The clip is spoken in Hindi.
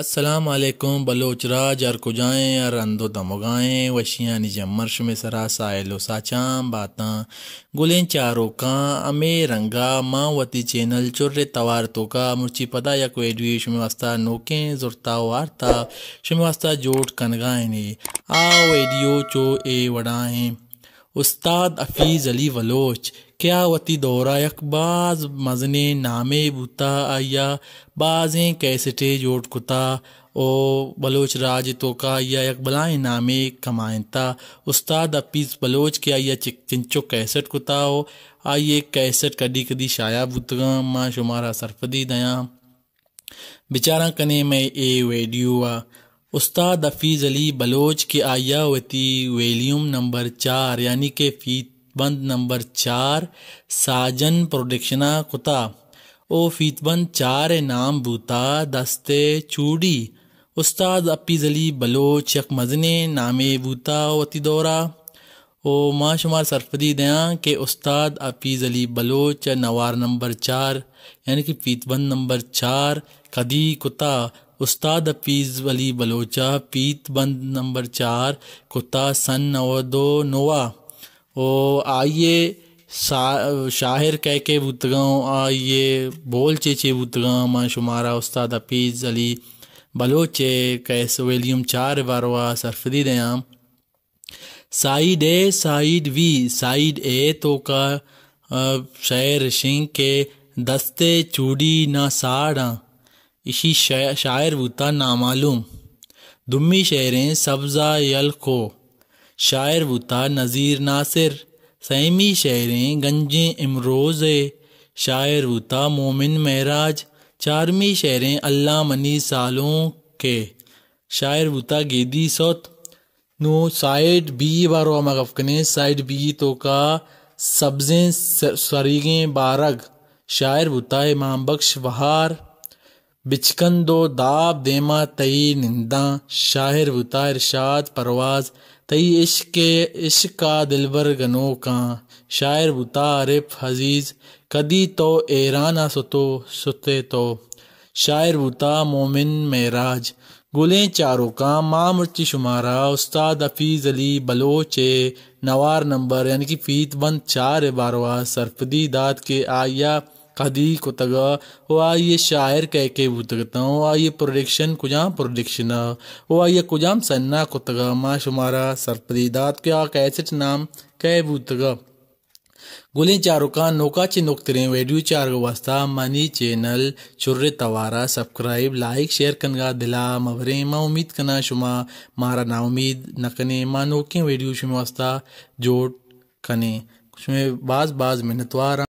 असलकुम बलोचराज अरकुजाएँ अर अंधो तमोगाएँ वशियाँ निजमर शुमेसरा साहिलो साचाम बातां गुलें चारों का अमे रंगा मावती चैनल चुर्रे तवार तो का मुर्ची पदा या को एडवी शुमे वास्ता नोकें जुरता वार्ता शुमे वास्ता जोट कनगाएँ ने आओ एडियो चो ए वड़ाएं उस्ताद अफीज़ अली वलोच क्या वती दौरा यकबाज मजने नामे बुता आया बाजें कैसेटे जोट कुता ओ बलोच राज तो का या बलाए नामे कमायता उस्ताद अफ़ीज़ बलोच के आइया चिंचो कैसेट कुता ओ आइए कैसेट कदी कदी शाया बुतगा माँ शुमारा सरफदी दया बेचारा कने मैं ए वेडियो आ उस्ताद अफीज अली बलोच के आयावती वेलियम नंबर चार यानी कि फीतबंद नंबर चार साजन प्रोडक्शना कुता ओ फीतबंद चार नाम बूता दस्ते चूड़ी उस्ताद अफीज अली बलोच यक मजने नामे बूता वती दौरा मां शुमार सरफदी दया के उस्ताद अफीज़ अली बलोच नवार नंबर चार यानी कि पीतबंद नंबर चार कदी कुत्ता उस्ताद अफीज़ अली बलोचा पीतबंद नंबर चार कुत्ता सन नव दो नोवा ओ आइए शाहिर कह के बुतगाँ आइए बोल चेचे बुतगाँ माँ शुमारा उस्ताद अफीज़ अली बलोचे कैस वेलियम चार बारवा सरफदी दयाम side A side B side A तो का शायर शिंग के दस्ते चूड़ी ना साड़ा इसी शायर बुता नामालूम दुम्मी शहरें सब्ज़ा यल को शायर बुता नज़ीर नासिर सैमी शहरें गंजे इमरोज़ शायर बुता मोमिन महराज चारमी शहरें अल्लाह मनी सालों के शायर बुता गेदी सौत नो साइड बी बारो मगफकने साइड बी तो का सब्जें सरीगे बारग शायर बुता इमाम बख्श बहार बिचकन दो दाब देमा तई निंदा शायर बुता इरशाद परवाज तई इश्क इश्क का दिलबर गनो का शायर बुता अरिफ हजीज कदी तो एराना सुतो सुते तो शायर बुता मोमिन मेराज गुलें चारों का माँ मुर्ची शुमारा उस्ताद हफीज़ अली बलोचे नवार नंबर यानी कि फीत बंद चार बारवा सरफदी दाद के आया कदी को तगा वो आइए शायर कह के बुतगता हूँ आइए प्रोडिक्शन कुजाम प्रोडिक्शन वो आइए कुजाम सन्ना को तगा माँ शुमारा सरफदी दाद के आ कैसे नाम कह बुतगा गुलींच्या नौका नोकाचे नोकतरें वेडियो चार वस्ता मनी चैनल चुर्रे तवारा सब्सक्राइब लाइक शेयर कनगा दिला मवरे माँ उम्मीद कना शुमा मारा ना उम्मीद न कने नोकें वेडियो शुमा वस्ता जोड़ कने शुमे बाज बाज मिनतवार